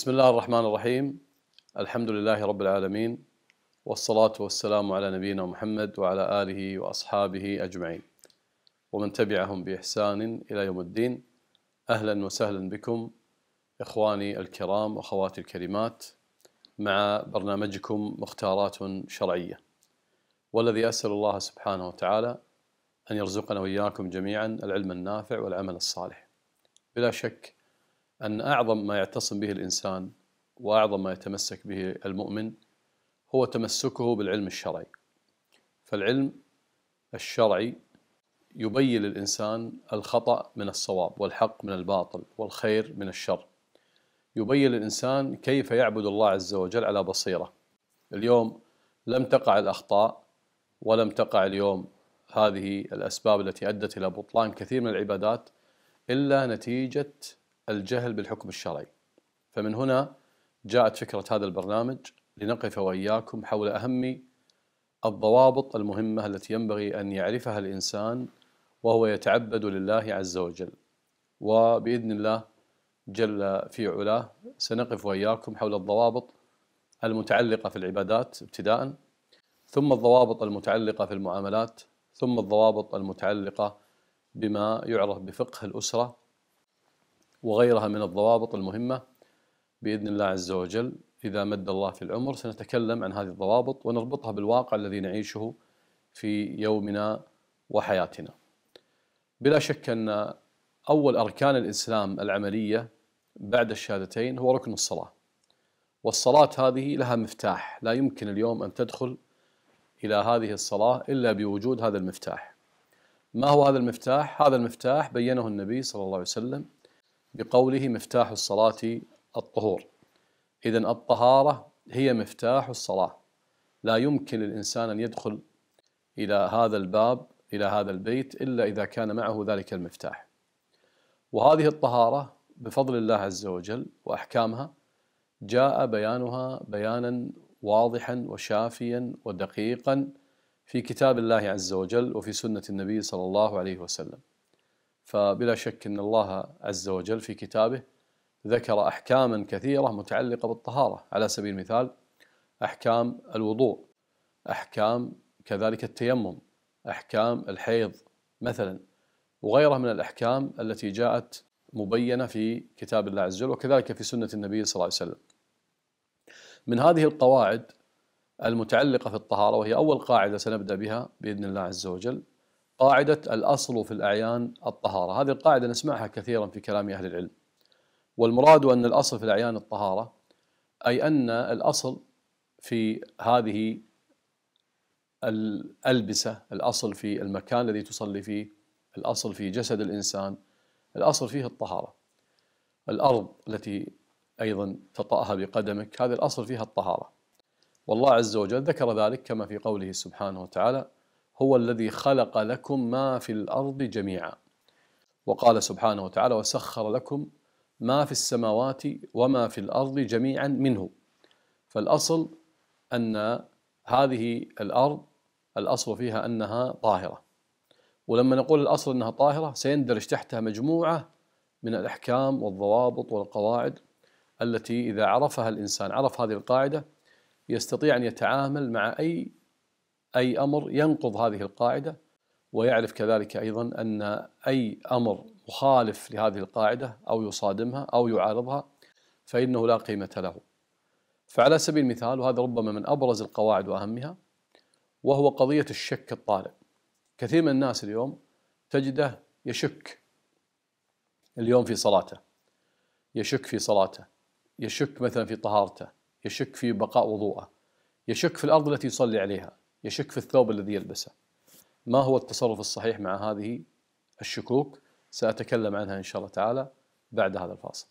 بسم الله الرحمن الرحيم الحمد لله رب العالمين والصلاة والسلام على نبينا محمد وعلى آله وأصحابه أجمعين ومن تبعهم بإحسان إلى يوم الدين أهلا وسهلا بكم إخواني الكرام وأخواتي الكريمات مع برنامجكم مختارات شرعية والذي أسأل الله سبحانه وتعالى أن يرزقنا وإياكم جميعا العلم النافع والعمل الصالح بلا شك أن أعظم ما يعتصم به الإنسان وأعظم ما يتمسك به المؤمن هو تمسكه بالعلم الشرعي فالعلم الشرعي يبين للإنسان الخطأ من الصواب والحق من الباطل والخير من الشر يبين للإنسان كيف يعبد الله عز وجل على بصيرة اليوم لم تقع الأخطاء ولم تقع اليوم هذه الأسباب التي أدت إلى بطلان كثير من العبادات إلا نتيجة الجهل بالحكم الشرعي فمن هنا جاءت فكرة هذا البرنامج لنقف وإياكم حول أهم الضوابط المهمة التي ينبغي أن يعرفها الإنسان وهو يتعبد لله عز وجل وبإذن الله جل في علاه سنقف وإياكم حول الضوابط المتعلقة في العبادات ابتداء ثم الضوابط المتعلقة في المعاملات ثم الضوابط المتعلقة بما يعرف بفقه الأسرة وغيرها من الضوابط المهمة بإذن الله عز وجل إذا مد الله في العمر سنتكلم عن هذه الضوابط ونربطها بالواقع الذي نعيشه في يومنا وحياتنا بلا شك أن أول أركان الإسلام العملية بعد الشهادتين هو ركن الصلاة والصلاة هذه لها مفتاح لا يمكن اليوم أن تدخل إلى هذه الصلاة إلا بوجود هذا المفتاح ما هو هذا المفتاح؟ هذا المفتاح بينه النبي صلى الله عليه وسلم بقوله مفتاح الصلاة الطهور إذا الطهارة هي مفتاح الصلاة لا يمكن للإنسان أن يدخل إلى هذا الباب إلى هذا البيت إلا إذا كان معه ذلك المفتاح وهذه الطهارة بفضل الله عز وجل وأحكامها جاء بيانها بيانا واضحا وشافيا ودقيقا في كتاب الله عز وجل وفي سنة النبي صلى الله عليه وسلم فبلا شك أن الله عز وجل في كتابه ذكر أحكاما كثيرة متعلقة بالطهارة على سبيل المثال أحكام الوضوء أحكام كذلك التيمم أحكام الحيض مثلا وغيرها من الأحكام التي جاءت مبينة في كتاب الله عز وجل وكذلك في سنة النبي صلى الله عليه وسلم من هذه القواعد المتعلقة في الطهارة وهي أول قاعدة سنبدأ بها بإذن الله عز وجل قاعدة الأصل في الأعيان الطهارة هذه القاعدة نسمعها كثيرا في كلام أهل العلم والمراد أن الأصل في الأعيان الطهارة أي أن الأصل في هذه الألبسة الأصل في المكان الذي تصلي فيه الأصل في جسد الإنسان الأصل فيه الطهارة الأرض التي أيضا تطأها بقدمك هذا الأصل فيها الطهارة والله عز وجل ذكر ذلك كما في قوله سبحانه وتعالى هو الذي خلق لكم ما في الارض جميعا وقال سبحانه وتعالى وسخر لكم ما في السماوات وما في الارض جميعا منه فالاصل ان هذه الارض الاصل فيها انها طاهره ولما نقول الاصل انها طاهره سيندرج تحتها مجموعه من الاحكام والضوابط والقواعد التي اذا عرفها الانسان عرف هذه القاعده يستطيع ان يتعامل مع اي أي أمر ينقض هذه القاعدة ويعرف كذلك أيضا أن أي أمر مخالف لهذه القاعدة أو يصادمها أو يعارضها فإنه لا قيمة له فعلى سبيل المثال وهذا ربما من أبرز القواعد وأهمها وهو قضية الشك الطارئ كثير من الناس اليوم تجده يشك اليوم في صلاته يشك في صلاته يشك مثلا في طهارته يشك في بقاء وضوءه يشك في الأرض التي يصلي عليها يشك في الثوب الذي يلبسه ما هو التصرف الصحيح مع هذه الشكوك سأتكلم عنها إن شاء الله تعالى بعد هذا الفاصل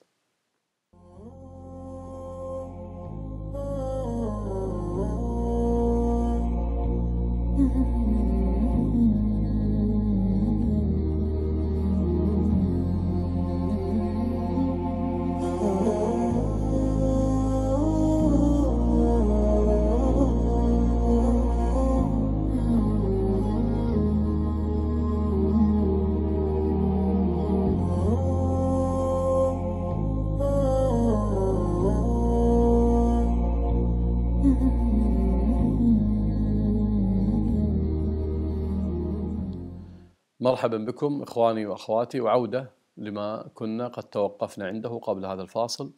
مرحبا بكم اخواني واخواتي وعوده لما كنا قد توقفنا عنده قبل هذا الفاصل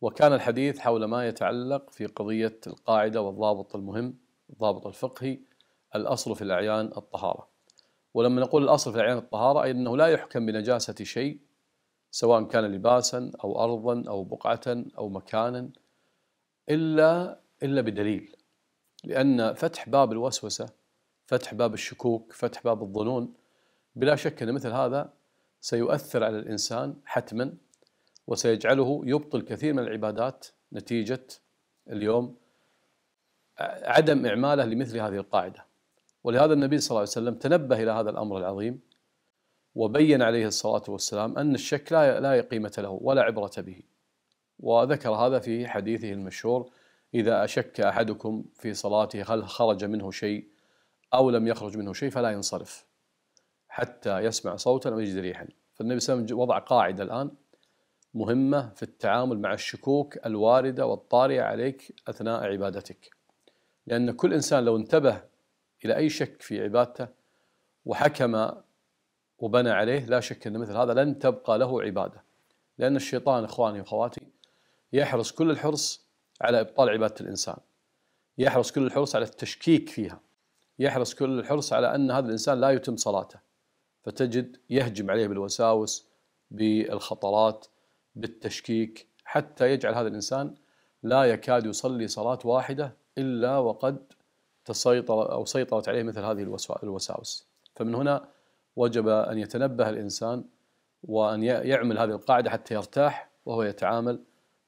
وكان الحديث حول ما يتعلق في قضيه القاعده والضابط المهم الضابط الفقهي الاصل في الاعيان الطهاره. ولما نقول الاصل في الاعيان الطهاره اي انه لا يحكم بنجاسه شيء سواء كان لباسا او ارضا او بقعه او مكانا الا الا بدليل لان فتح باب الوسوسه فتح باب الشكوك فتح باب الظنون بلا شك أن مثل هذا سيؤثر على الإنسان حتما وسيجعله يبطل كثير من العبادات نتيجة اليوم عدم إعماله لمثل هذه القاعدة ولهذا النبي صلى الله عليه وسلم تنبه إلى هذا الأمر العظيم وبين عليه الصلاة والسلام أن الشك لا لا قيمة له ولا عبرة به وذكر هذا في حديثه المشهور إذا أشك أحدكم في صلاته هل خرج منه شيء أو لم يخرج منه شيء فلا ينصرف حتى يسمع صوتا أو يجد ريحا فالنبي صلى الله عليه وسلم وضع قاعدة الآن مهمة في التعامل مع الشكوك الواردة والطارئة عليك أثناء عبادتك لأن كل إنسان لو انتبه إلى أي شك في عبادته وحكم وبنى عليه لا شك أن مثل هذا لن تبقى له عبادة لأن الشيطان إخواني وأخواتي يحرص كل الحرص على إبطال عبادة الإنسان يحرص كل الحرص على التشكيك فيها يحرص كل الحرص على أن هذا الإنسان لا يتم صلاته فتجد يهجم عليه بالوساوس بالخطرات بالتشكيك حتى يجعل هذا الانسان لا يكاد يصلي صلاه واحده الا وقد تسيطر او سيطرت عليه مثل هذه الوساوس فمن هنا وجب ان يتنبه الانسان وان يعمل هذه القاعده حتى يرتاح وهو يتعامل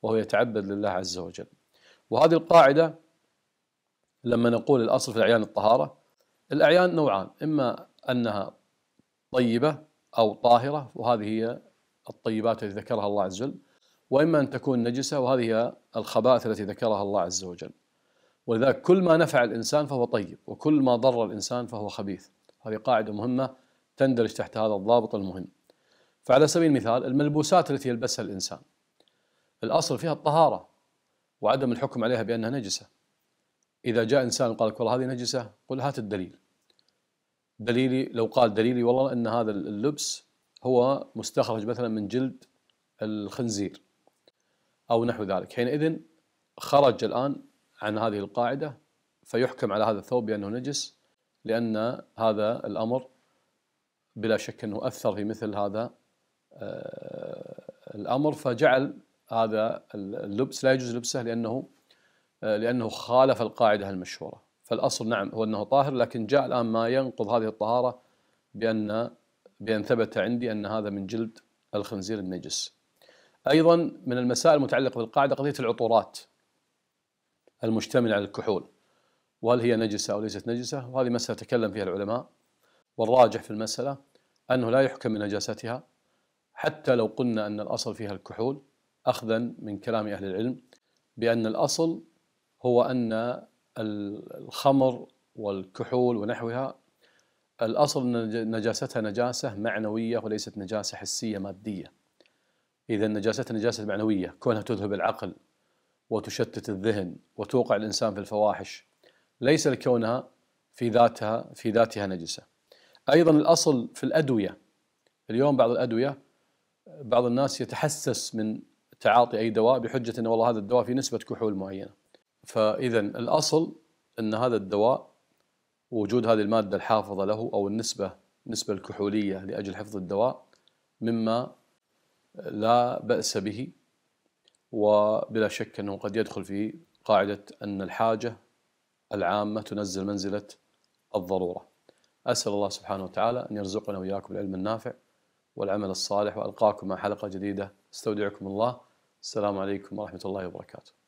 وهو يتعبد لله عز وجل وهذه القاعده لما نقول الاصل في الاعيان الطهاره الاعيان نوعان اما انها طيبة أو طاهرة وهذه هي الطيبات التي ذكرها الله عز وجل وإما أن تكون نجسة وهذه هي الخبائث التي ذكرها الله عز وجل ولذلك كل ما نفع الإنسان فهو طيب وكل ما ضر الإنسان فهو خبيث هذه قاعدة مهمة تندرج تحت هذا الضابط المهم فعلى سبيل المثال الملبوسات التي يلبسها الإنسان الأصل فيها الطهارة وعدم الحكم عليها بأنها نجسة إذا جاء إنسان قال لك والله هذه نجسة قل هات الدليل دليلي لو قال دليلي والله ان هذا اللبس هو مستخرج مثلا من جلد الخنزير او نحو ذلك حينئذ خرج الان عن هذه القاعده فيحكم على هذا الثوب بانه نجس لان هذا الامر بلا شك انه اثر في مثل هذا آه، الامر فجعل هذا اللبس لا يجوز لبسه لانه آه، لانه خالف القاعده المشهوره فالاصل نعم هو انه طاهر لكن جاء الان ما ينقض هذه الطهاره بان بان ثبت عندي ان هذا من جلد الخنزير النجس. ايضا من المسائل المتعلقه بالقاعده قضيه العطورات المشتمله على الكحول وهل هي نجسه او ليست نجسه؟ وهذه مساله تكلم فيها العلماء والراجح في المساله انه لا يحكم من نجاستها حتى لو قلنا ان الاصل فيها الكحول اخذا من كلام اهل العلم بان الاصل هو ان الخمر والكحول ونحوها الأصل أن نجاستها نجاسة معنوية وليست نجاسة حسية مادية إذا نجاستها نجاسة معنوية كونها تذهب العقل وتشتت الذهن وتوقع الإنسان في الفواحش ليس لكونها في ذاتها في ذاتها نجسة أيضا الأصل في الأدوية اليوم بعض الأدوية بعض الناس يتحسس من تعاطي أي دواء بحجة أنه والله هذا الدواء فيه نسبة كحول معينة فاذا الاصل ان هذا الدواء وجود هذه الماده الحافظه له او النسبه النسبه الكحوليه لاجل حفظ الدواء مما لا باس به وبلا شك انه قد يدخل في قاعده ان الحاجه العامه تنزل منزله الضروره. اسال الله سبحانه وتعالى ان يرزقنا واياكم العلم النافع والعمل الصالح والقاكم مع حلقه جديده استودعكم الله السلام عليكم ورحمه الله وبركاته.